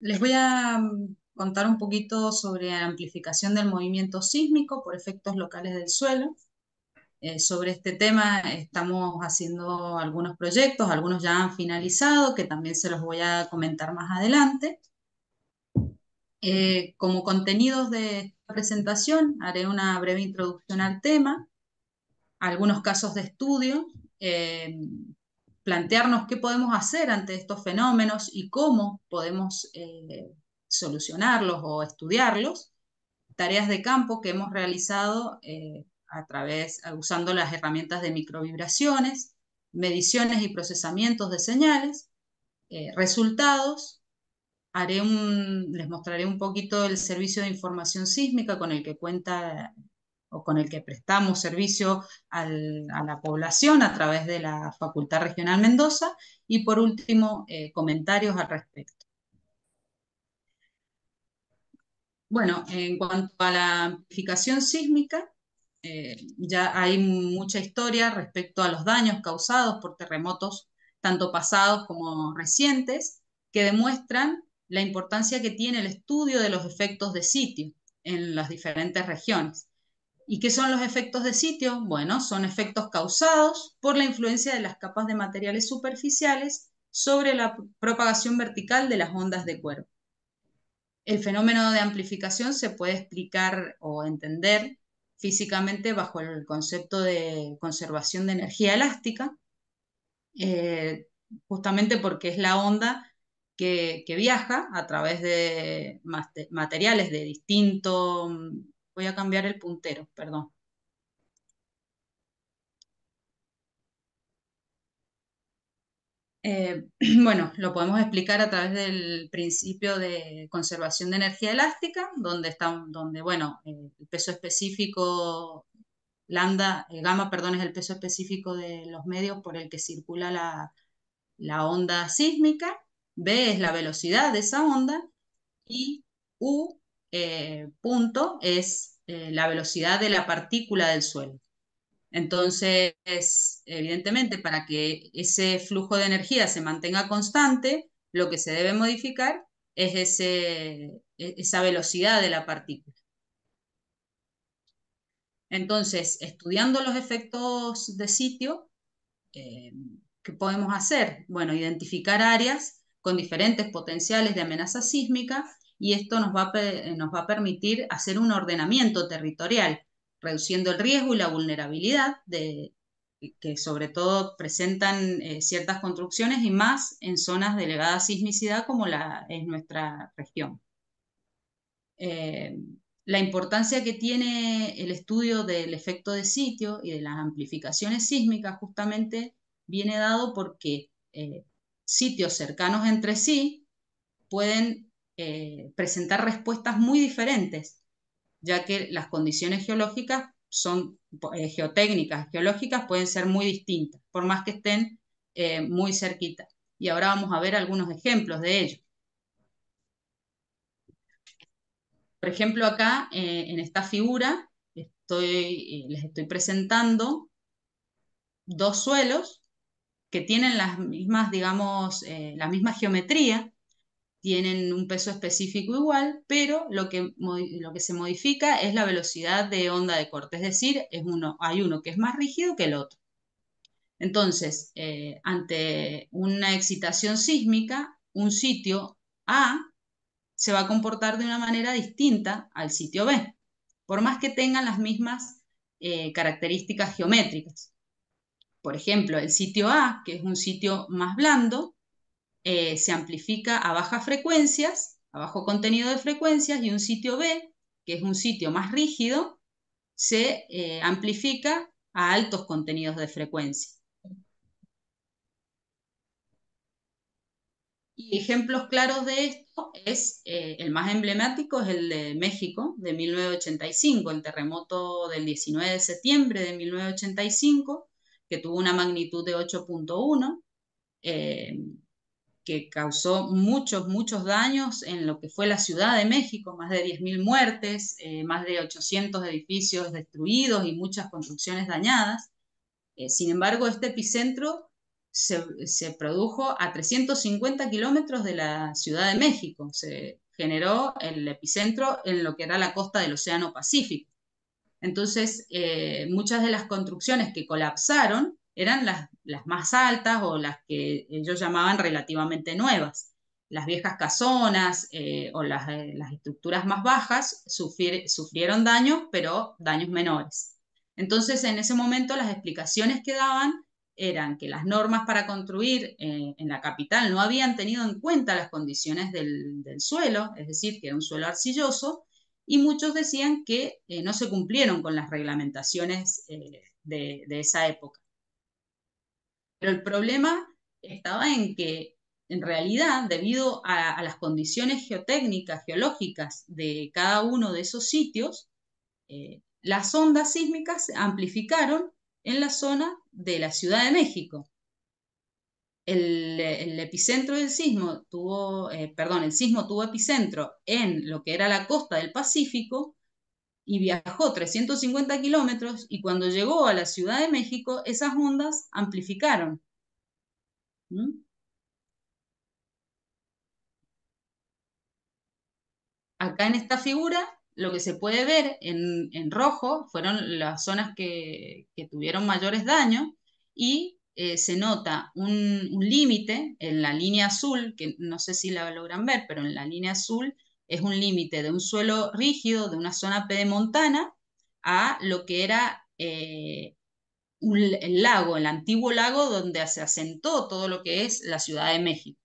Les voy a mm, contar un poquito sobre la amplificación del movimiento sísmico por efectos locales del suelo. Eh, sobre este tema estamos haciendo algunos proyectos, algunos ya han finalizado, que también se los voy a comentar más adelante. Eh, como contenidos de esta presentación, haré una breve introducción al tema, algunos casos de estudio, eh, plantearnos qué podemos hacer ante estos fenómenos y cómo podemos eh, solucionarlos o estudiarlos, tareas de campo que hemos realizado eh, a través, eh, usando las herramientas de microvibraciones, mediciones y procesamientos de señales, resultados. Haré les mostraré un poquito el servicio de información sísmica con el que cuenta o con el que prestamos servicio a la población a través de la Facultad Regional Mendoza. Y por último, eh, comentarios al respecto. Bueno, en cuanto a la amplificación sísmica, eh, ya hay mucha historia respecto a los daños causados por terremotos, tanto pasados como recientes, que demuestran la importancia que tiene el estudio de los efectos de sitio en las diferentes regiones. ¿Y qué son los efectos de sitio? Bueno, son efectos causados por la influencia de las capas de materiales superficiales sobre la propagación vertical de las ondas de cuerpo. El fenómeno de amplificación se puede explicar o entender físicamente bajo el concepto de conservación de energía elástica, eh, justamente porque es la onda que, que, viaja a través de materiales de distinto Voy a cambiar el puntero, perdón. Eh, bueno, lo podemos explicar a través del principio de conservación de energía elástica, donde, está, donde bueno, eh, el peso específico, lambda, eh, gamma, perdón, es el peso específico de los medios por el que circula la, la onda sísmica, B es la velocidad de esa onda y u eh, punto es eh, la velocidad de la partícula del suelo. Entonces, evidentemente, para que ese flujo de energía se mantenga constante, lo que se debe modificar es ese, e-, esa velocidad de la partícula. Entonces, estudiando los efectos de sitio, eh, ¿qué podemos hacer? Bueno, identificar áreas con diferentes potenciales de amenaza sísmica y esto nos va, a, eh, nos va a permitir hacer un ordenamiento territorial, reduciendo el riesgo y la vulnerabilidad de, que sobre todo presentan eh, ciertas construcciones y más en zonas de elevada sismicidad como la, es nuestra región. Eh, la importancia que tiene el estudio del efecto de sitio y de las amplificaciones sísmicas justamente viene dado porque sitios cercanos entre sí pueden eh, presentar respuestas muy diferentes, ya que las condiciones geológicas son eh, geotécnicas, geológicas pueden ser muy distintas, por más que estén eh, muy cerquitas. Y ahora vamos a ver algunos ejemplos de ello. Por ejemplo, acá en esta figura estoy, les estoy presentando dos suelos que tienen las mismas, digamos, la misma geometría, tienen un peso específico igual, pero lo que, lo que se modifica es la velocidad de onda de corte, es decir, es uno, hay uno que es más rígido que el otro. Entonces, eh, ante una excitación sísmica, un sitio A se va a comportar de una manera distinta al sitio B, por más que tengan las mismas eh, características geométricas. Por ejemplo, el sitio A, que es un sitio más blando, eh, se amplifica a bajas frecuencias, a bajo contenido de frecuencias, y un sitio B, que es un sitio más rígido, se eh, amplifica a altos contenidos de frecuencia. Y ejemplos claros de esto es, eh, el más emblemático es el de México de 1985, el terremoto del 19 de septiembre de 1985, que tuvo una magnitud de 8.1 que causó muchos, muchos daños en lo que fue la Ciudad de México, más de 10.000 muertes, eh, más de 800 edificios destruidos y muchas construcciones dañadas. Eh, sin embargo, este epicentro se, produjo a 350 kilómetros de la Ciudad de México. Se generó el epicentro en lo que era la costa del Océano Pacífico. Entonces, eh, muchas de las construcciones que colapsaron eran las, más altas o las que ellos llamaban relativamente nuevas. Las viejas casonas eh, o eh, las, estructuras más bajas sufrieron daños, pero daños menores. Entonces, en ese momento, las explicaciones que daban eran que las normas para construir eh, en la capital no habían tenido en cuenta las condiciones del, suelo, es decir, que era un suelo arcilloso, y muchos decían que no se cumplieron con las reglamentaciones de, esa época. Pero el problema estaba en que, en realidad, debido a, las condiciones geotécnicas, geológicas de cada uno de esos sitios, eh, las ondas sísmicas se amplificaron en la zona de la Ciudad de México. El, epicentro del sismo tuvo, eh, perdón, el sismo tuvo epicentro en lo que era la costa del Pacífico, y viajó 350 kilómetros y cuando llegó a la Ciudad de México, esas ondas amplificaron. ¿Mm? Acá en esta figura lo que se puede ver en, rojo fueron las zonas que, tuvieron mayores daños y eh, se nota un límite en la línea azul, que no sé si la logran ver, pero en la línea azul es un límite de un suelo rígido, de una zona pedemontana, a lo que era eh, el lago, el antiguo lago donde se asentó todo lo que es la Ciudad de México.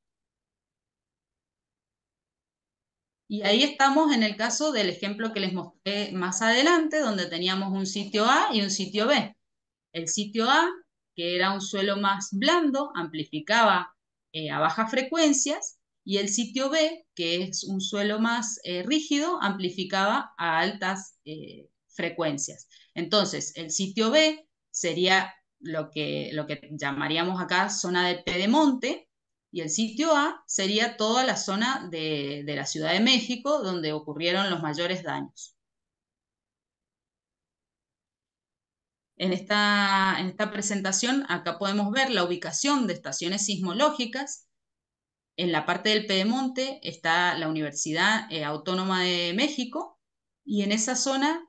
Y ahí estamos en el caso del ejemplo que les mostré más adelante, donde teníamos un sitio A y un sitio B. El sitio A, que era un suelo más blando, amplificaba eh, a bajas frecuencias, y el sitio B, que es un suelo más eh, rígido, amplificaba a altas eh, frecuencias. Entonces, el sitio B sería lo que, lo que llamaríamos acá zona de pedemonte, y el sitio A sería toda la zona de, la Ciudad de México donde ocurrieron los mayores daños. En esta, en esta presentación acá podemos ver la ubicación de estaciones sismológicas en la parte del Pedemonte está la Universidad eh, Autónoma de México y en esa zona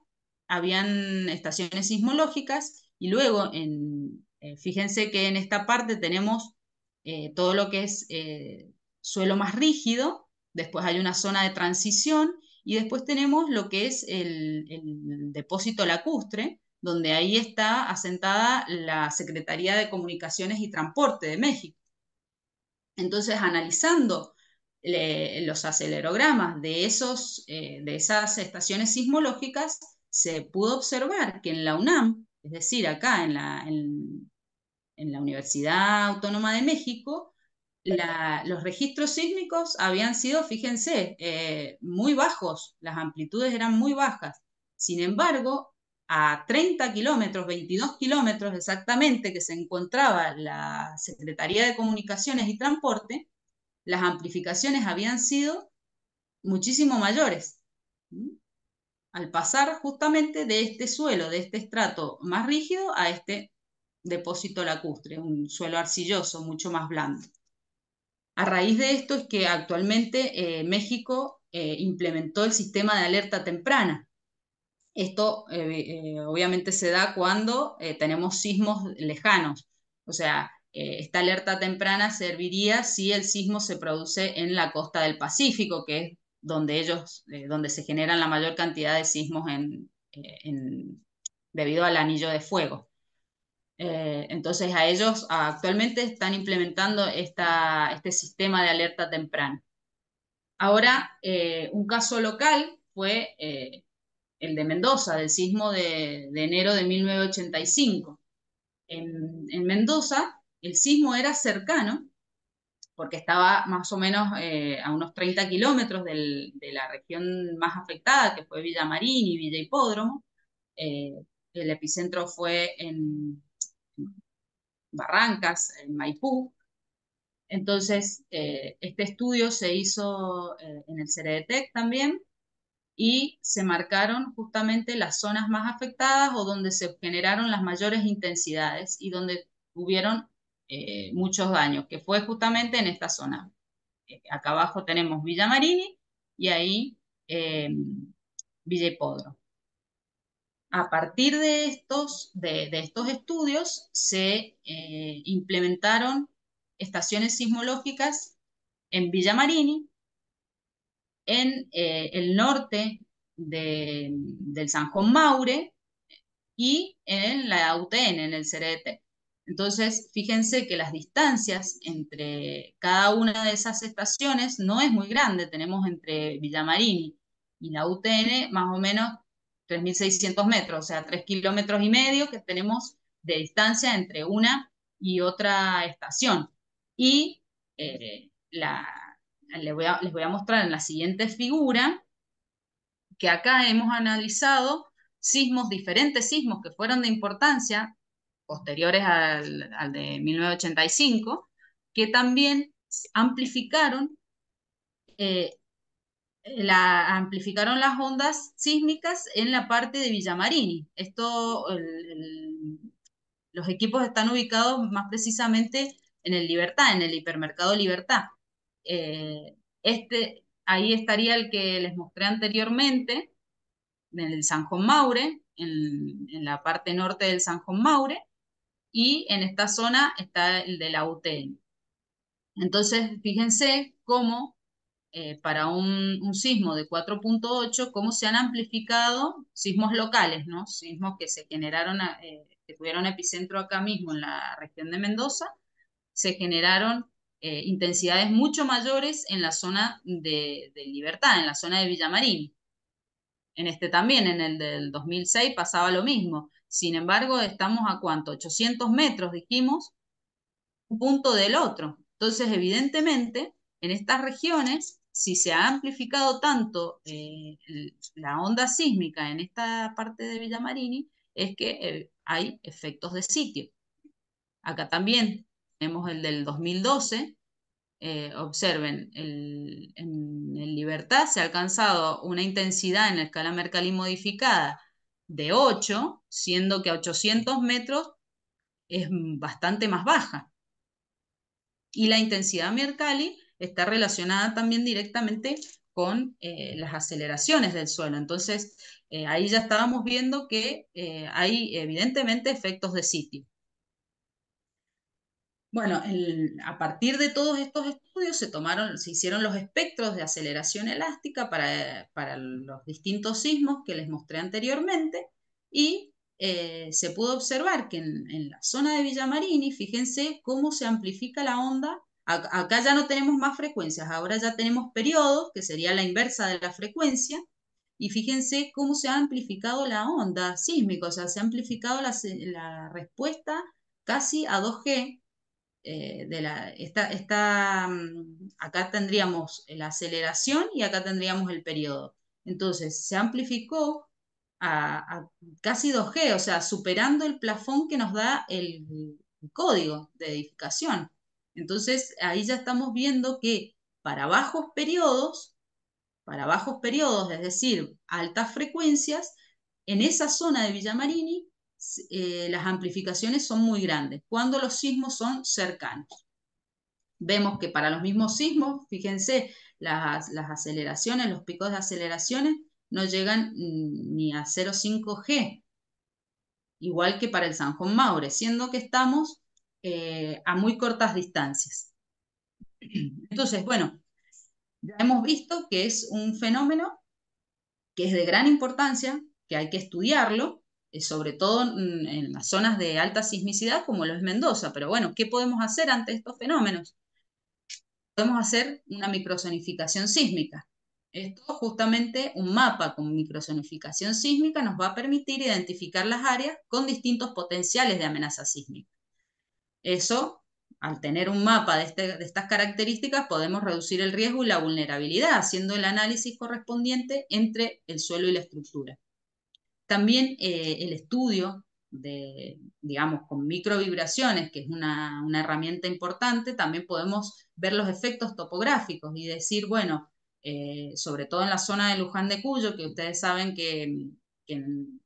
habían estaciones sismológicas y luego, en, eh, fíjense que en esta parte tenemos eh, todo lo que es suelo más rígido, después hay una zona de transición y después tenemos lo que es el depósito lacustre, donde ahí está asentada la Secretaría de Comunicaciones y Transporte de México. Entonces, analizando los acelerogramas de, esos, eh, de esas estaciones sismológicas, se pudo observar que en la UNAM, es decir, acá en la, en, la Universidad Autónoma de México, los registros sísmicos habían sido, fíjense, eh, muy bajos, las amplitudes eran muy bajas. Sin embargo, a 30 kilómetros, 22 kilómetros exactamente, que se encontraba la Secretaría de Comunicaciones y Transporte, las amplificaciones habían sido muchísimo mayores. Al pasar justamente de este suelo, de este estrato más rígido, a este depósito lacustre, un suelo arcilloso, mucho más blando. A raíz de esto es que actualmente eh, México eh, implementó el sistema de alerta temprana, esto eh, eh, obviamente se da cuando eh, tenemos sismos lejanos, o sea, esta alerta temprana serviría si el sismo se produce en la costa del Pacífico, que es donde ellos, donde se generan la mayor cantidad de sismos debido al anillo de fuego. entonces a ellos actualmente están implementando esta, este sistema de alerta temprana. Ahora, un caso local fue el de Mendoza, del sismo de, enero de 1985. En, Mendoza el sismo era cercano, porque estaba más o menos eh, a unos 30 kilómetros de la región más afectada, que fue Villa Marín y Villa Hipódromo. Eh, el epicentro fue en Barrancas, en Maipú. Entonces, eh, este estudio se hizo en el CEREDETEC también, y se marcaron justamente las zonas más afectadas o donde se generaron las mayores intensidades y donde hubieron eh, muchos daños, que fue justamente en esta zona. Eh, acá abajo tenemos Villa Marini y ahí eh, Villa A partir de estos, de, de estos estudios se eh, implementaron estaciones sismológicas en Villa Marini, en eh, el norte del San Juan Maure y en la UTN, en el Cerete Entonces, fíjense que las distancias entre cada una de esas estaciones no es muy grande. Tenemos entre Villamarini y la UTN más o menos 3.600 metros, o sea, 3 kilómetros y medio que tenemos de distancia entre una y otra estación. Y eh, la, les voy, a, mostrar en la siguiente figura, que acá hemos analizado sismos, diferentes sismos que fueron de importancia posteriores al, de 1985, que también amplificaron, eh, la, amplificaron las ondas sísmicas en la parte de Villamarini. Esto, los equipos están ubicados más precisamente en el Libertad, en el hipermercado Libertad. Eh, este, ahí estaría el que les mostré anteriormente, en el Juan Maure, en, la parte norte del San Juan Maure, y en esta zona está el de la UTN. Entonces, fíjense cómo eh, para un, sismo de 4.8, cómo se han amplificado sismos locales, ¿no? Sismos que se generaron, eh, que tuvieron epicentro acá mismo en la región de Mendoza, se generaron eh, intensidades mucho mayores en la zona de, Libertad, en la zona de Villamarín. En este también, en el del 2006, pasaba lo mismo. Sin embargo, estamos a cuánto? 800 metros, dijimos, un punto del otro. Entonces, evidentemente, en estas regiones, si se ha amplificado tanto eh, la onda sísmica en esta parte de Villamarini, es que eh, hay efectos de sitio. Acá también tenemos el del 2012. Eh, observen, en Libertad se ha alcanzado una intensidad en la escala Mercalli modificada de 8, siendo que a 800 metros es bastante más baja. Y la intensidad Mercalli está relacionada también directamente con eh, las aceleraciones del suelo. Entonces, eh, ahí ya estábamos viendo que hay evidentemente efectos de sitio. Bueno, a partir de todos estos estudios se tomaron, se hicieron los espectros de aceleración elástica para, los distintos sismos que les mostré anteriormente y eh, se pudo observar que en, la zona de Villamarini, fíjense cómo se amplifica la onda. acá ya no tenemos más frecuencias, ahora ya tenemos periodos, que sería la inversa de la frecuencia, y fíjense cómo se ha amplificado la onda sísmica, o sea, se ha amplificado la, la respuesta casi a 2G eh, de la, está mm, acá tendríamos la aceleración y acá tendríamos el periodo. Entonces, se amplificó a, casi 2G, o sea, superando el plafón que nos da el, el código de edificación. Entonces, ahí ya estamos viendo que para bajos periodos, para bajos periodos, es decir, altas frecuencias, en esa zona de Villamarini eh, las amplificaciones son muy grandes, cuando los sismos son cercanos. Vemos que para los mismos sismos, fíjense, las, aceleraciones, los picos de aceleraciones no llegan mm, ni a 0,5 G, igual que para el San Juan Maure, siendo que estamos eh, a muy cortas distancias. Entonces, bueno, ya hemos visto que es un fenómeno que es de gran importancia, que hay que estudiarlo, eh, sobre todo en las zonas de alta sismicidad como lo es Mendoza. Pero bueno, ¿qué podemos hacer ante estos fenómenos? Podemos hacer una microzonificación sísmica. Esto justamente un mapa con microzonificación sísmica nos va a permitir identificar las áreas con distintos potenciales de amenaza sísmica. Eso, al tener un mapa de, este, de estas características, podemos reducir el riesgo y la vulnerabilidad, haciendo el análisis correspondiente entre el suelo y la estructura. También eh, el estudio de, digamos, con microvibraciones, que es una, herramienta importante, también podemos ver los efectos topográficos y decir, bueno, eh, sobre todo en la zona de Luján de Cuyo, que ustedes saben que, en,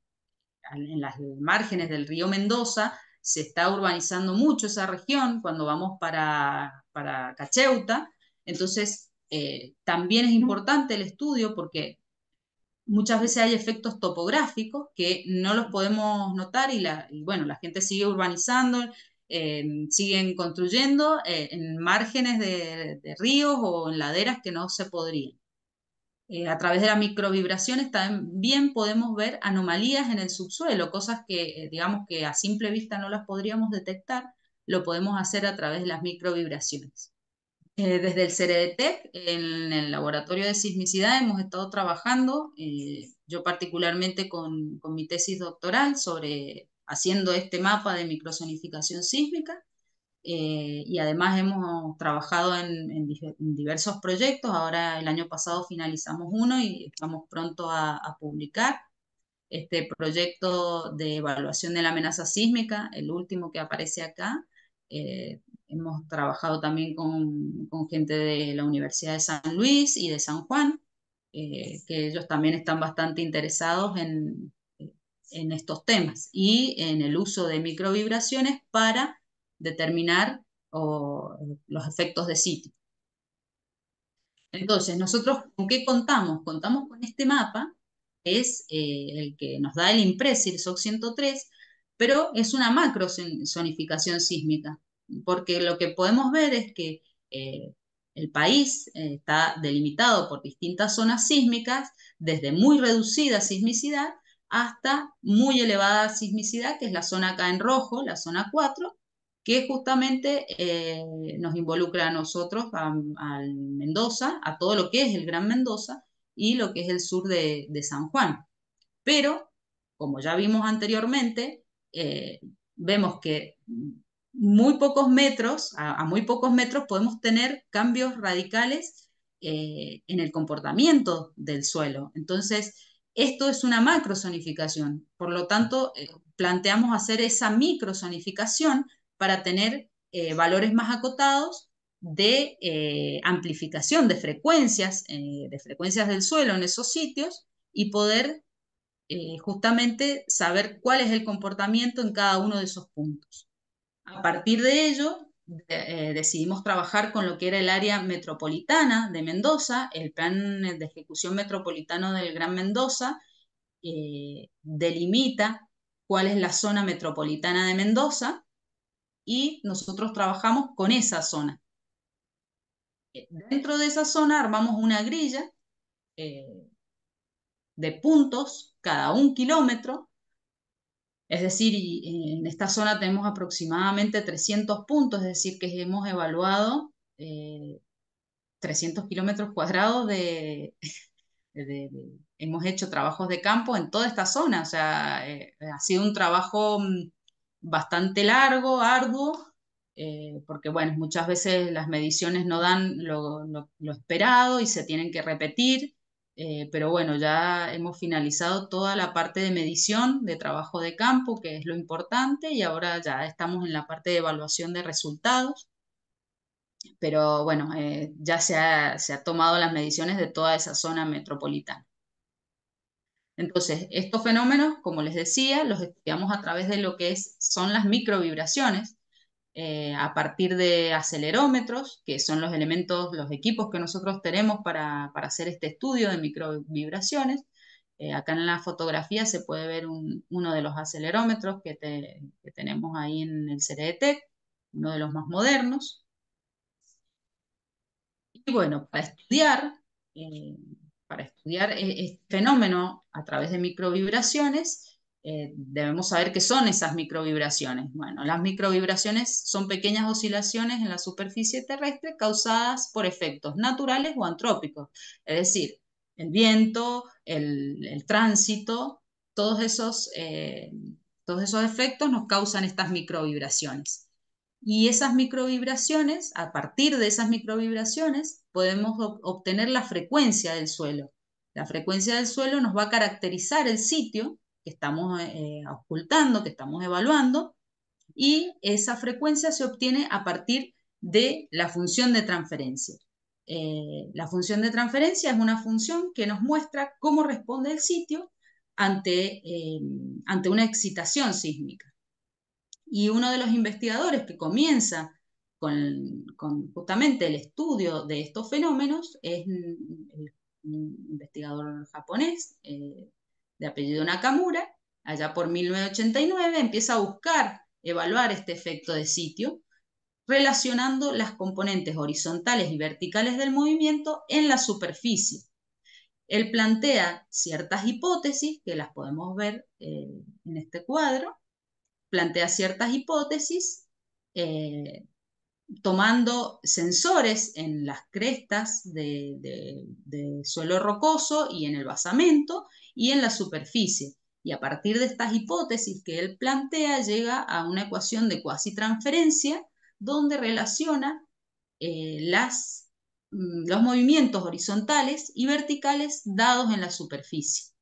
las márgenes del río Mendoza se está urbanizando mucho esa región cuando vamos para, para Cacheuta. Entonces, eh, también es importante el estudio porque muchas veces hay efectos topográficos que no los podemos notar y, la, bueno, la gente sigue urbanizando, eh, siguen construyendo eh, en márgenes de, ríos o en laderas que no se podrían. Eh, a través de las microvibraciones también podemos ver anomalías en el subsuelo, cosas que digamos que a simple vista no las podríamos detectar, lo podemos hacer a través de las microvibraciones. Eh, desde el CEREDETEC, e en el Laboratorio de Sismicidad, hemos estado trabajando, eh, yo particularmente con, mi tesis doctoral, sobre haciendo este mapa de microzonificación sísmica. Eh, y además hemos trabajado en, diversos proyectos. Ahora el año pasado finalizamos uno y estamos pronto a, publicar este proyecto de evaluación de la amenaza sísmica, el último que aparece acá. Eh, Hemos trabajado también con, gente de la Universidad de San Luis y de San Juan, eh, que ellos también están bastante interesados en, estos temas y en el uso de microvibraciones para determinar los efectos de sitio. Entonces, nosotros con qué contamos? Contamos con este mapa, es eh, el que nos da el Impresil SOC 103, pero es una macro sísmica porque lo que podemos ver es que eh, el país eh, está delimitado por distintas zonas sísmicas, desde muy reducida sismicidad hasta muy elevada sismicidad, que es la zona acá en rojo, la zona 4, que justamente eh, nos involucra a nosotros, al Mendoza, a todo lo que es el Gran Mendoza y lo que es el sur de, San Juan. Pero, como ya vimos anteriormente, vemos que muy pocos metros, a, muy pocos metros podemos tener cambios radicales eh, en el comportamiento del suelo. Entonces, esto es una macrozonificación, por lo tanto, eh, planteamos hacer esa microzonificación para tener eh, valores más acotados de amplificación de frecuencias, de frecuencias del suelo en esos sitios y poder justamente saber cuál es el comportamiento en cada uno de esos puntos. A partir de ello, eh, decidimos trabajar con lo que era el área metropolitana de Mendoza, el plan de ejecución metropolitano del Gran Mendoza eh, delimita cuál es la zona metropolitana de Mendoza y nosotros trabajamos con esa zona. Eh, dentro de esa zona armamos una grilla de puntos cada un kilómetro es decir, en esta zona tenemos aproximadamente 300 puntos, es decir, que hemos evaluado 300 eh, kilómetros cuadrados de, Hemos hecho trabajos de campo en toda esta zona, o sea, eh, ha sido un trabajo mm, bastante largo, arduo, eh, porque bueno, muchas veces las mediciones no dan lo esperado y se tienen que repetir. Eh, pero bueno, ya hemos finalizado toda la parte de medición, de trabajo de campo, que es lo importante, y ahora ya estamos en la parte de evaluación de resultados. Pero bueno, eh, ya se han tomado las mediciones de toda esa zona metropolitana. Entonces, estos fenómenos, como les decía, los estudiamos a través de lo que es, son las microvibraciones, eh, a partir de acelerómetros, que son los elementos, los equipos que nosotros tenemos para, hacer este estudio de microvibraciones. Eh, acá en la fotografía se puede ver uno de los acelerómetros que, tenemos ahí en el CERETEC e e uno de los más modernos. Y bueno, estudiar, para estudiar eh, e, este fenómeno a través de microvibraciones, eh, debemos saber qué son esas microvibraciones. Bueno, las microvibraciones son pequeñas oscilaciones en la superficie terrestre causadas por efectos naturales o antrópicos, es decir, el viento, el, tránsito, todos esos, eh, todos esos efectos nos causan estas microvibraciones. Y esas microvibraciones, a partir de esas microvibraciones, podemos obtener la frecuencia del suelo. La frecuencia del suelo nos va a caracterizar el sitio estamos eh, ocultando, que estamos evaluando, y esa frecuencia se obtiene a partir de la función de transferencia. Eh, la función de transferencia es una función que nos muestra cómo responde el sitio ante, eh, ante una excitación sísmica. Y uno de los investigadores que comienza con, justamente el estudio de estos fenómenos es un investigador japonés, de apellido Nakamura, allá por 1989, empieza a buscar evaluar este efecto de sitio, relacionando las componentes horizontales y verticales del movimiento en la superficie. Él plantea ciertas hipótesis, que las podemos ver eh, en este cuadro, plantea ciertas hipótesis eh, tomando sensores en las crestas de, suelo rocoso y en el basamento y en la superficie. Y a partir de estas hipótesis que él plantea, llega a una ecuación de cuasitransferencia transferencia donde relaciona eh, las, mm, los movimientos horizontales y verticales dados en la superficie.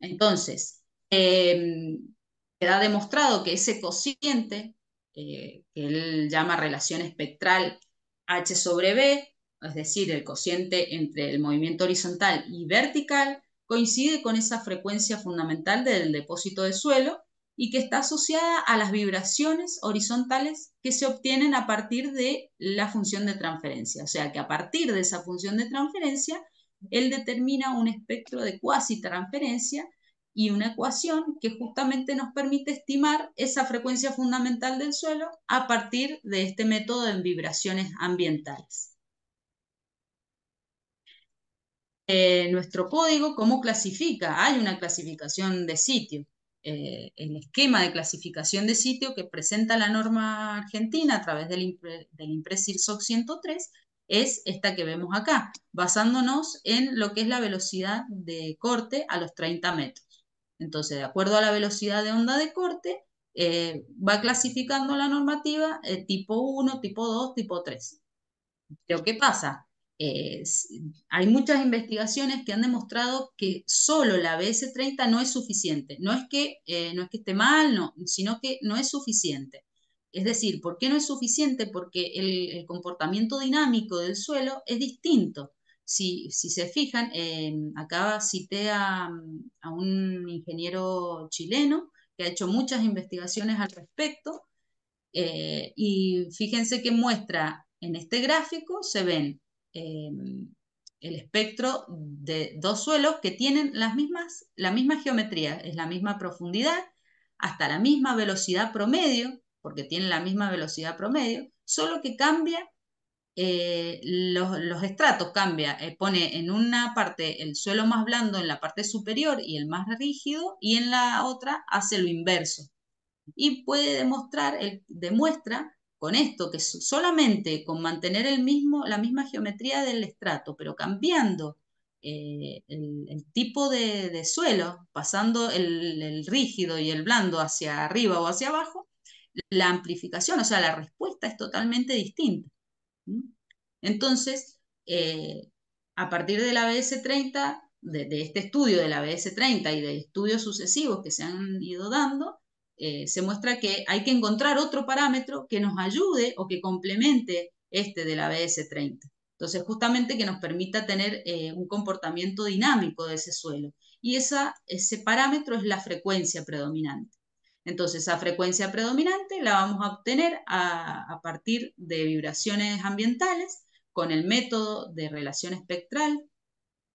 Entonces, em, queda demostrado que ese cociente, eh, que él llama relación espectral H sobre B, es decir, el cociente entre el movimiento horizontal y vertical, coincide con esa frecuencia fundamental del depósito de suelo y que está asociada a las vibraciones horizontales que se obtienen a partir de la función de transferencia. O sea que a partir de esa función de transferencia, él determina un espectro de cuasi transferencia y una ecuación que justamente nos permite estimar esa frecuencia fundamental del suelo a partir de este método en vibraciones ambientales. Eh, nuestro código, ¿cómo clasifica? Hay una clasificación de sitio. Eh, el esquema de clasificación de sitio que presenta la norma argentina a través del, 103 es esta que vemos acá, basándonos en lo que es la velocidad de corte a los 30 metros. Entonces, de acuerdo a la velocidad de onda de corte, eh, va clasificando la normativa eh, tipo 1, tipo 2, tipo 3. Pero ¿qué pasa? Eh, hay muchas investigaciones que han demostrado que solo la BS30 no es suficiente. No es, que, no es que esté mal, no, sino que no es suficiente. Es decir, ¿por qué no es suficiente? Porque el comportamiento dinámico del suelo es distinto si, se fijan, em, acá cité a, un ingeniero chileno que ha hecho muchas investigaciones al respecto eh, y fíjense que muestra en este gráfico, se ven em, el espectro de dos suelos que tienen las mismas, la misma geometría, es la misma profundidad, hasta la misma velocidad promedio, porque tienen la misma velocidad promedio, solo que cambia eh, los, estratos cambia, eh, pone en una parte el suelo más blando en la parte superior y el más rígido, y en la otra hace lo inverso. Y puede demostrar, demuestra con esto que solamente con mantener el mismo, la misma geometría del estrato, pero cambiando eh, el, tipo de, suelo, pasando el, el rígido y el blando hacia arriba o hacia abajo, la amplificación, o sea, la respuesta es totalmente distinta. Entonces, eh, a partir de la BS30, de, este estudio de la BS30 y de estudios sucesivos que se han ido dando, eh, se muestra que hay que encontrar otro parámetro que nos ayude o que complemente este de la BS30. Entonces, justamente que nos permita tener eh, un comportamiento dinámico de ese suelo. Y ese parámetro es la frecuencia predominante. Entonces, esa frecuencia predominante la vamos a obtener a, partir de vibraciones ambientales con el método de relación espectral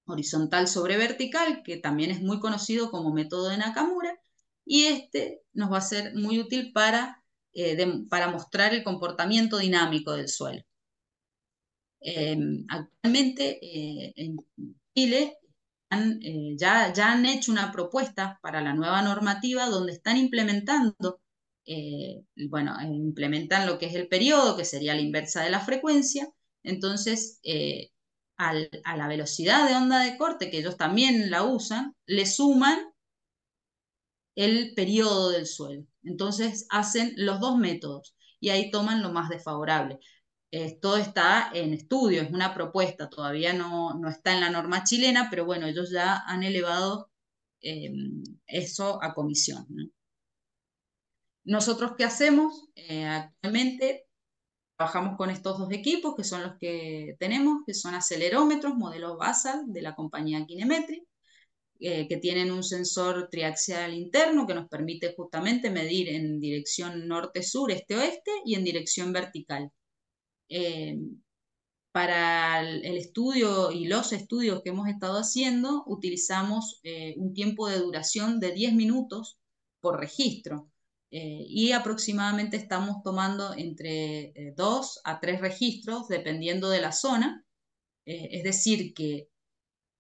horizontal sobre vertical, que también es muy conocido como método de Nakamura, y este nos va a ser muy útil para, eh, para mostrar el comportamiento dinámico del suelo. Em, actualmente eh, en Chile eh, ya, ya han hecho una propuesta para la nueva normativa donde están implementando, eh, bueno, eh, implementan lo que es el periodo, que sería la inversa de la frecuencia, entonces a la velocidad de onda de corte, que ellos también la usan, le suman el periodo del suelo. Entonces hacen los dos métodos y ahí toman lo más desfavorable todo está en estudio, es una propuesta, todavía no, está en la norma chilena, pero bueno, ellos ya han elevado em, eso a comisión. Nosotros qué hacemos eh, actualmente, trabajamos con estos dos equipos, que son los que tenemos, que son acelerómetros, modelos basal de la compañía Kinemetri, eh, que tienen un sensor triaxial interno que nos permite justamente medir en dirección norte-sur, este-oeste y en dirección vertical. Eh, para el estudio y los estudios que hemos estado haciendo, utilizamos eh, un tiempo de duración de 10 minutos por registro. Eh, y aproximadamente estamos tomando entre 2 a 3 registros dependiendo de la zona. es decir, que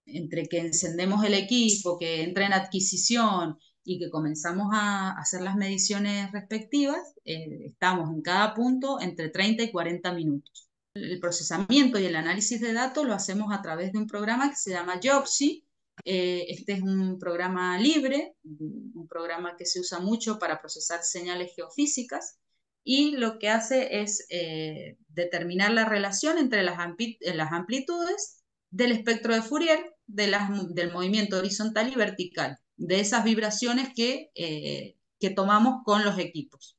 entre que encendemos el equipo, que entra en adquisición, y que comenzamos a hacer las mediciones respectivas, eh, estamos en cada punto entre 30 y 40 minutos. El procesamiento y el análisis de datos lo hacemos a través de un programa que se llama Jobsy. Eh, este es un programa libre, un programa que se usa mucho para procesar señales geofísicas y lo que hace es eh, determinar la relación entre las, las amplitudes del espectro de Fourier de las, del movimiento horizontal y vertical de esas vibraciones que, eh, que tomamos con los equipos.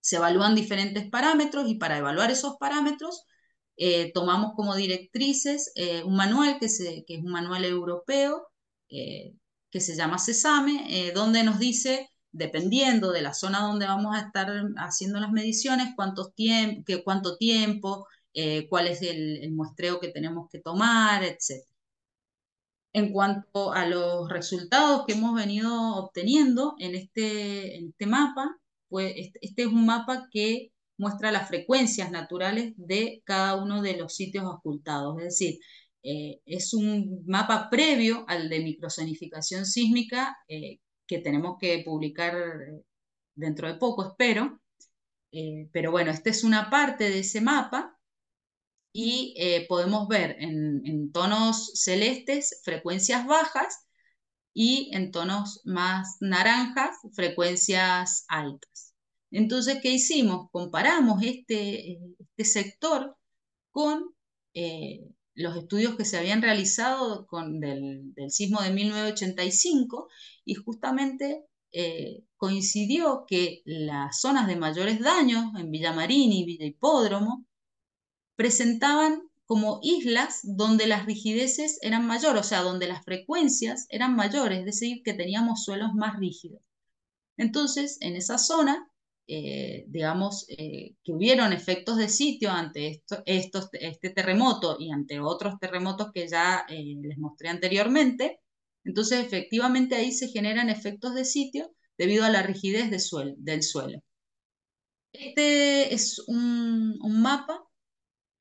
Se evalúan diferentes parámetros y para evaluar esos parámetros eh, tomamos como directrices eh, un manual que, es un manual europeo que se llama CESAME, donde nos dice, dependiendo de la zona donde vamos a estar haciendo las mediciones, cuántos cuánto tiempo, cuál es el muestreo que tenemos que tomar, etc en cuanto a los resultados que hemos venido obteniendo en este, este mapa, pues este, este es un mapa que muestra las frecuencias naturales de cada uno de los sitios ocultados, es decir, eh, es un mapa previo al de microzonificación sísmica eh, que tenemos que publicar eh, dentro de poco, espero. pero bueno, esta es una parte de ese mapa y eh, podemos ver en, tonos celestes frecuencias bajas y en tonos más naranjas frecuencias altas. Entonces, ¿qué hicimos? Comparamos este, este sector con eh, los estudios que se habían realizado con del, sismo de 1985 y justamente eh, coincidió que las zonas de mayores daños en Villa y Villa Hipódromo presentaban como islas donde las rigideces eran mayores, o sea, donde las frecuencias eran mayores, es decir, que teníamos suelos más rígidos. Entonces, en esa zona, eh, digamos, eh, que hubieron efectos de sitio ante estos, este terremoto y ante otros terremotos que ya eh, les mostré anteriormente, entonces efectivamente ahí se generan efectos de sitio debido a la rigidez del suelo. Este es un mapa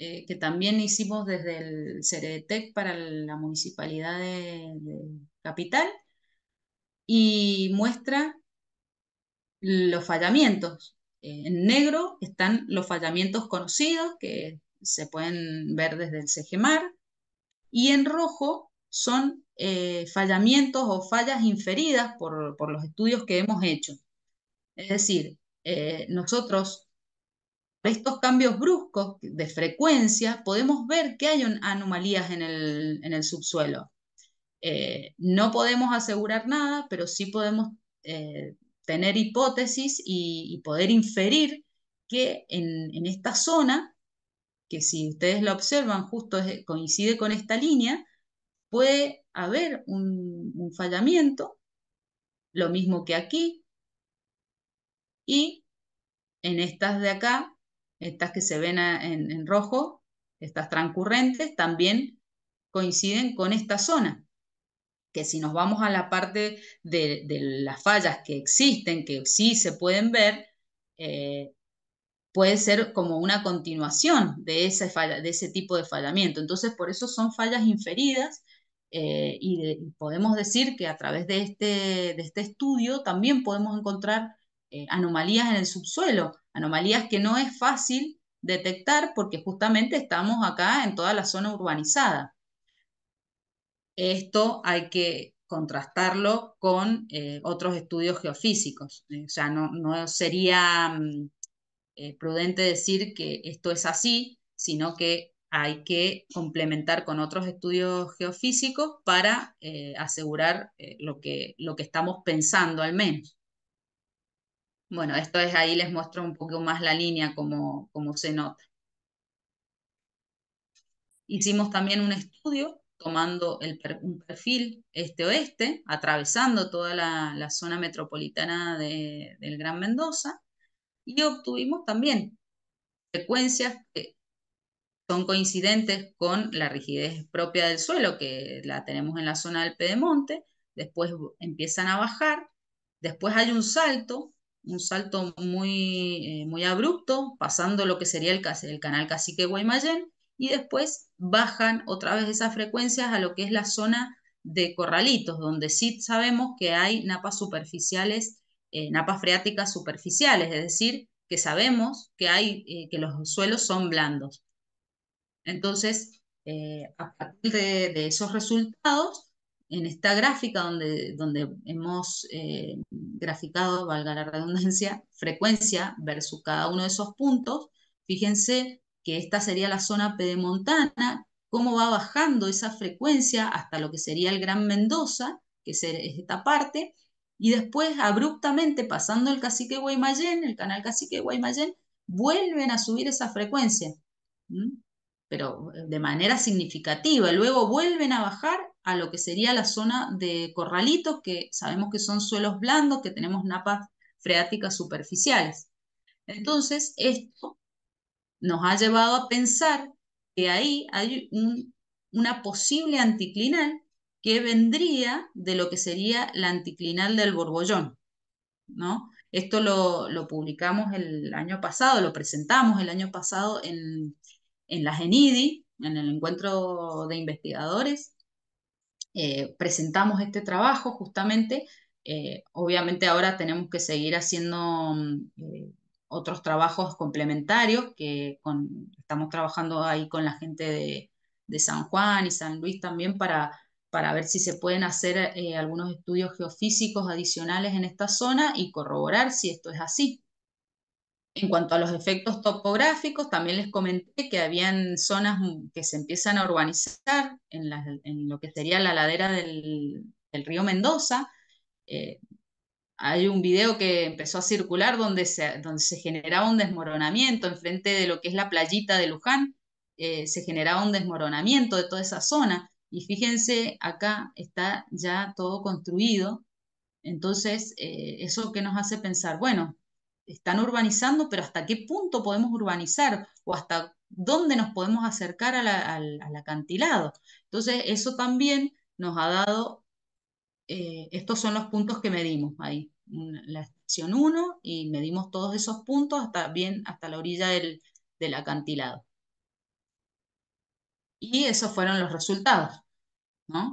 eh, que también hicimos desde el CEREDETEC para la Municipalidad de, Capital, y muestra los fallamientos. Eh, en negro están los fallamientos conocidos que se pueden ver desde el CEGEMAR, y en rojo son eh, fallamientos o fallas inferidas por, por, los estudios que hemos hecho. Es decir, nosotros estos cambios bruscos de frecuencia, podemos ver que hay anomalías en el, subsuelo. Eh, no podemos asegurar nada, pero sí podemos eh, tener hipótesis y, poder inferir que en, esta zona, que si ustedes la observan, justo coincide con esta línea, puede haber un, un fallamiento, lo mismo que aquí, y en estas de acá estas que se ven en, rojo, estas transcurrentes, también coinciden con esta zona que si nos vamos a la parte de, las fallas que existen, que sí se pueden ver, eh, puede ser como una continuación de, de ese tipo de fallamiento. Entonces, por eso son fallas inferidas eh, y, podemos decir que a través de este, de este estudio también podemos encontrar eh, anomalías en el subsuelo, anomalías que no es fácil detectar porque justamente estamos acá en toda la zona urbanizada. Esto hay que contrastarlo con eh, otros estudios geofísicos. Eh, o sea, no, sería mm, prudente decir que esto es así, sino que hay que complementar con otros estudios geofísicos para asegurar lo que, lo que estamos pensando al menos. Bueno, esto es ahí, les muestro un poco más la línea como, como se nota. Hicimos también un estudio tomando el, un perfil este-oeste, atravesando toda la, zona metropolitana de, del Gran Mendoza, y obtuvimos también frecuencias que son coincidentes con la rigidez propia del suelo, que la tenemos en la zona del Pedemonte, después empiezan a bajar, después hay un salto un salto muy, eh, muy abrupto, pasando lo que sería el, canal Cacique Guaymallén, y después bajan otra vez esas frecuencias a lo que es la zona de corralitos, donde sí sabemos que hay napas superficiales, eh, napas freáticas superficiales, es decir, que sabemos que, hay, eh, que los suelos son blandos. Entonces, a partir de, esos resultados, en esta gráfica donde, donde hemos eh, graficado, valga la redundancia, frecuencia versus cada uno de esos puntos, fíjense que esta sería la zona pedemontana, cómo va bajando esa frecuencia hasta lo que sería el Gran Mendoza, que es esta parte, y después abruptamente pasando el cacique Guaymallén, el canal cacique Guaymallén, vuelven a subir esa frecuencia, pero eh, de manera significativa, luego vuelven a bajar a lo que sería la zona de corralitos, que sabemos que son suelos blandos, que tenemos napas freáticas superficiales. Entonces, esto nos ha llevado a pensar que ahí hay una posible anticlinal que vendría de lo que sería la anticlinal del Borbollón, ¿no? Esto lo, publicamos el año pasado, lo presentamos el año pasado en, en la GENIDI, en el encuentro de investigadores, eh, presentamos este trabajo justamente. Eh, obviamente ahora tenemos que seguir haciendo mm, eh, otros trabajos complementarios que estamos trabajando ahí con la gente de, San Juan y San Luis también para, para ver si se pueden hacer algunos estudios geofísicos adicionales en esta zona y corroborar si esto es así. En cuanto a los efectos topográficos, también les comenté que habían zonas que se empiezan a urbanizar en, lo que sería la ladera del, río Mendoza. Eh, hay un video que empezó a circular donde se, generaba un desmoronamiento enfrente de lo que es la playita de Luján, eh, se generaba un desmoronamiento de toda esa zona. Y fíjense, acá está ya todo construido. Entonces, eh, eso que nos hace pensar, bueno, están urbanizando, pero hasta qué punto podemos urbanizar o hasta dónde nos podemos acercar al, acantilado. Entonces, eso también nos ha dado, eh, estos son los puntos que medimos ahí, la estación 1 y medimos todos esos puntos hasta bien hasta la orilla del, del acantilado. Y esos fueron los resultados.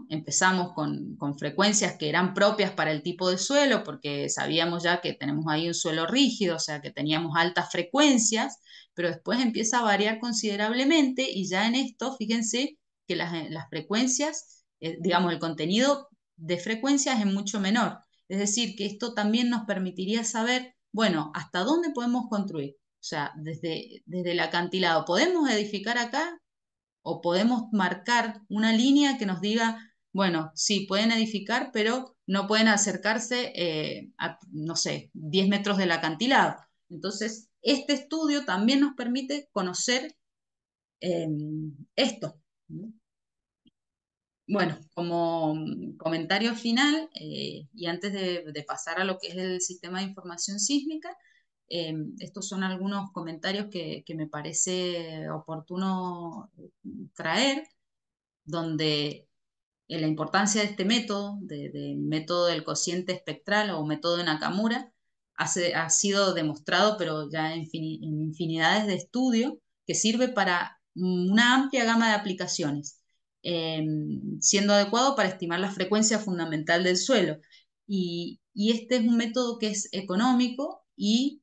Empezamos con, frecuencias que eran propias para el tipo de suelo, porque sabíamos ya que tenemos ahí un suelo rígido, o sea que teníamos altas frecuencias, pero después empieza a variar considerablemente y ya en esto, fíjense que las, eh, frecuencias, eh, digamos, el contenido de frecuencias es mucho menor. Es decir, que esto también nos permitiría saber, bueno, hasta dónde podemos construir. O sea, desde, desde el acantilado, ¿podemos edificar acá? o podemos marcar una línea que nos diga, bueno, sí, pueden edificar, pero no pueden acercarse eh, a, no sé, 10 metros del acantilado. Entonces, este estudio también nos permite conocer em, esto. Bueno, como comentario final, eh, y antes de pasar a lo que es el sistema de información sísmica, Em, estos son algunos comentarios que, me parece oportuno eh, traer, donde eh, la importancia de este método, del método del cociente espectral o método de Nakamura, ha sido demostrado, pero ya en, infinidades de estudios, que sirve para una amplia gama de aplicaciones, em, siendo adecuado para estimar la frecuencia fundamental del suelo. Y, y este es un método que es económico y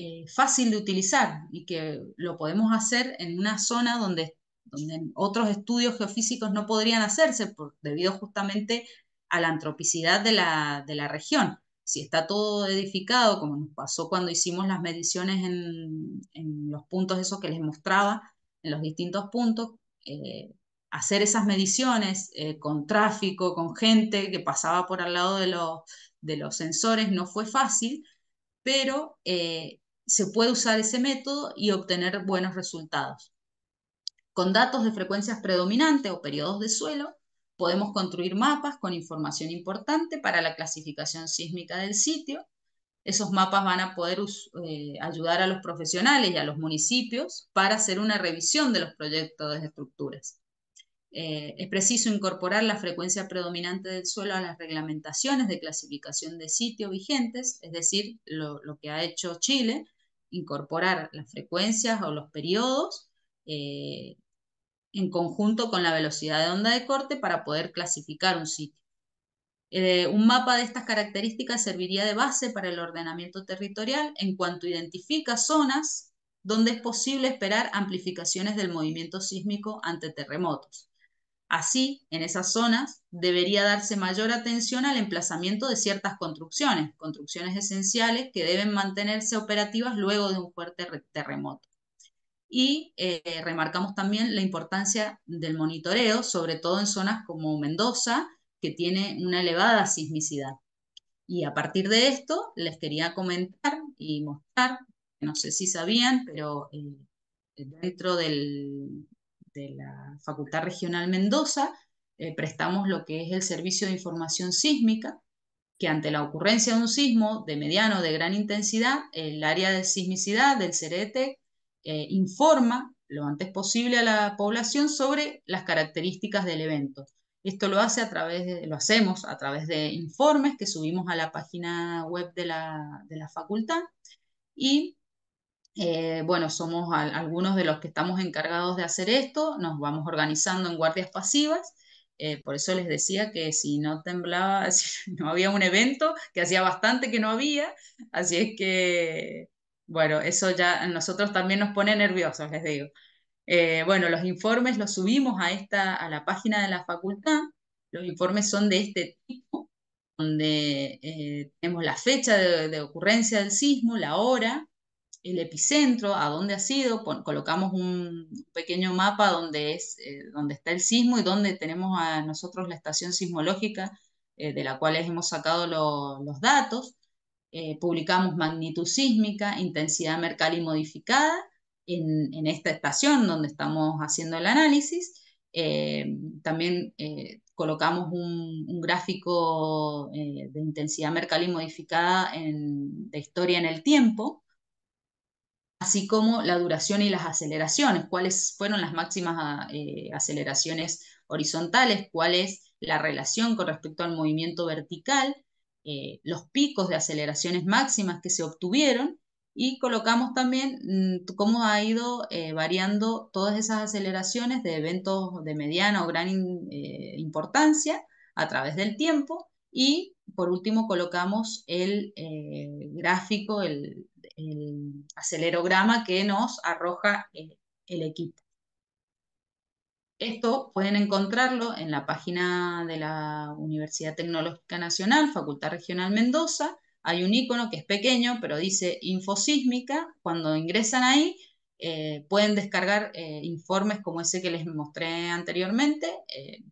eh, fácil de utilizar y que lo podemos hacer en una zona donde, otros estudios geofísicos no podrían hacerse debido justamente a la antropicidad de la, región. Si está todo edificado, como nos pasó cuando hicimos las mediciones en, los puntos esos que les mostraba, en los distintos puntos, eh, hacer esas mediciones eh, con tráfico, con gente que pasaba por al lado de los, de los sensores, no fue fácil, pero se puede usar ese método y obtener buenos resultados. Con datos de frecuencias predominantes o periodos de suelo, podemos construir mapas con información importante para la clasificación sísmica del sitio. Esos mapas van a poder eh, ayudar a los profesionales y a los municipios para hacer una revisión de los proyectos de estructuras. Eh, es preciso incorporar la frecuencia predominante del suelo a las reglamentaciones de clasificación de sitio vigentes, es decir, lo, lo que ha hecho Chile, incorporar las frecuencias o los periodos eh, en conjunto con la velocidad de onda de corte para poder clasificar un sitio. Eh, un mapa de estas características serviría de base para el ordenamiento territorial en cuanto identifica zonas donde es posible esperar amplificaciones del movimiento sísmico ante terremotos. Así, en esas zonas debería darse mayor atención al emplazamiento de ciertas construcciones, construcciones esenciales que deben mantenerse operativas luego de un fuerte terremoto. Y eh, remarcamos también la importancia del monitoreo, sobre todo en zonas como Mendoza, que tiene una elevada sismicidad. Y a partir de esto, les quería comentar y mostrar, no sé si sabían, pero eh, dentro del, de la Facultad Regional Mendoza eh, prestamos lo que es el servicio de información sísmica, que ante la ocurrencia de un sismo de mediano o de gran intensidad, el área de sismicidad del CERETE eh, informa lo antes posible a la población sobre las características del evento. Esto lo, hace a través lo hacemos a través de informes que subimos a la página web de la, de la facultad y eh, bueno, somos algunos de los que estamos encargados de hacer esto, nos vamos organizando en guardias pasivas. Eh, por eso les decía que si no temblaba, si no había un evento, que hacía bastante que no había, así es que, bueno, eso ya a nosotros también nos pone nerviosos, les digo. Eh, bueno, los informes los subimos a, esta, a la página de la facultad, los informes son de este tipo, donde tenemos la fecha de ocurrencia del sismo, la hora, el epicentro, a dónde ha sido, colocamos un pequeño mapa donde, es, eh, donde está el sismo y donde tenemos a nosotros la estación sismológica eh, de la cual hemos sacado los datos, eh, publicamos magnitud sísmica, intensidad y modificada en, esta estación donde estamos haciendo el análisis, también colocamos un, gráfico de intensidad mercalli modificada de historia en el tiempo, así como la duración y las aceleraciones, cuáles fueron las máximas ah, eh, aceleraciones horizontales, cuál es la relación con respecto al movimiento vertical, eh, los picos de aceleraciones máximas que se obtuvieron y colocamos también mm, cómo ha ido eh, variando todas esas aceleraciones de eventos de mediana o gran importancia a través del tiempo y por último colocamos el gráfico, el, el acelerograma que nos arroja eh, el, equipo. Esto pueden encontrarlo en la página de la Universidad Tecnológica Nacional, Facultad Regional Mendoza. Hay un icono que es pequeño, pero dice infosísmica. Cuando ingresan ahí, eh, pueden descargar eh, informes como ese que les mostré anteriormente.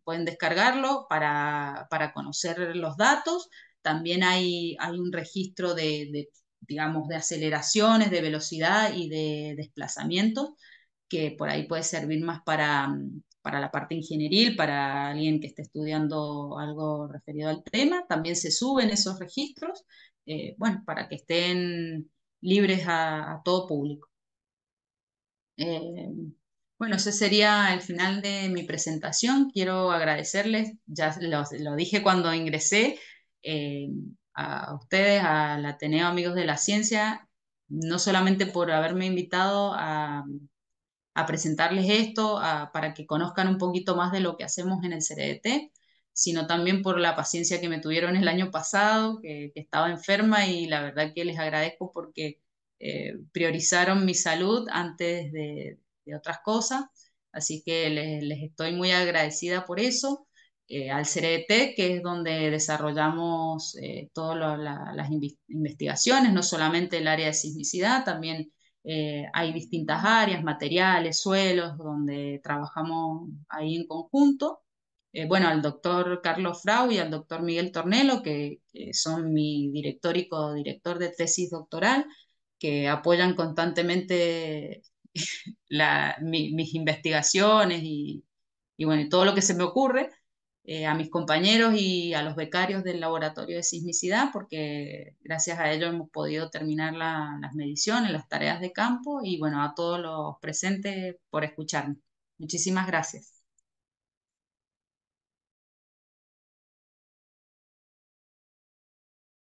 pueden descargarlo para, conocer los datos. También hay, un registro de digamos, de aceleraciones, de velocidad y de desplazamiento, que por ahí puede servir más para, mm, para la parte ingenieril, para alguien que esté estudiando algo referido al tema. También se suben esos registros, eh, bueno, para que estén libres a, todo público. Em, bueno, ese sería el final de mi presentación. Quiero agradecerles, ya lo, dije cuando ingresé, em, a ustedes, al Ateneo Amigos de la Ciencia, no solamente por haberme invitado a, presentarles esto, para que conozcan un poquito más de lo que hacemos en el CRDT, e sino también por la paciencia que me tuvieron el año pasado, que, estaba enferma y la verdad que les agradezco porque eh, priorizaron mi salud antes de, otras cosas. Así que les, estoy muy agradecida por eso. Eh, al CRET, que es donde desarrollamos eh, todas las investigaciones, no solamente el área de sismicidad, también eh, hay distintas áreas, materiales, suelos, donde trabajamos ahí en conjunto. bueno, al doctor Carlos Frau y al doctor Miguel Tornelo, que, son mi director y codirector de tesis doctoral, que apoyan constantemente mis investigaciones y, y bueno, todo lo que se me ocurre. Eh, a mis compañeros y a los becarios del laboratorio de sismicidad, porque gracias a ellos hemos podido terminar las mediciones, las tareas de campo y bueno, a todos los presentes por escucharme. Muchísimas gracias.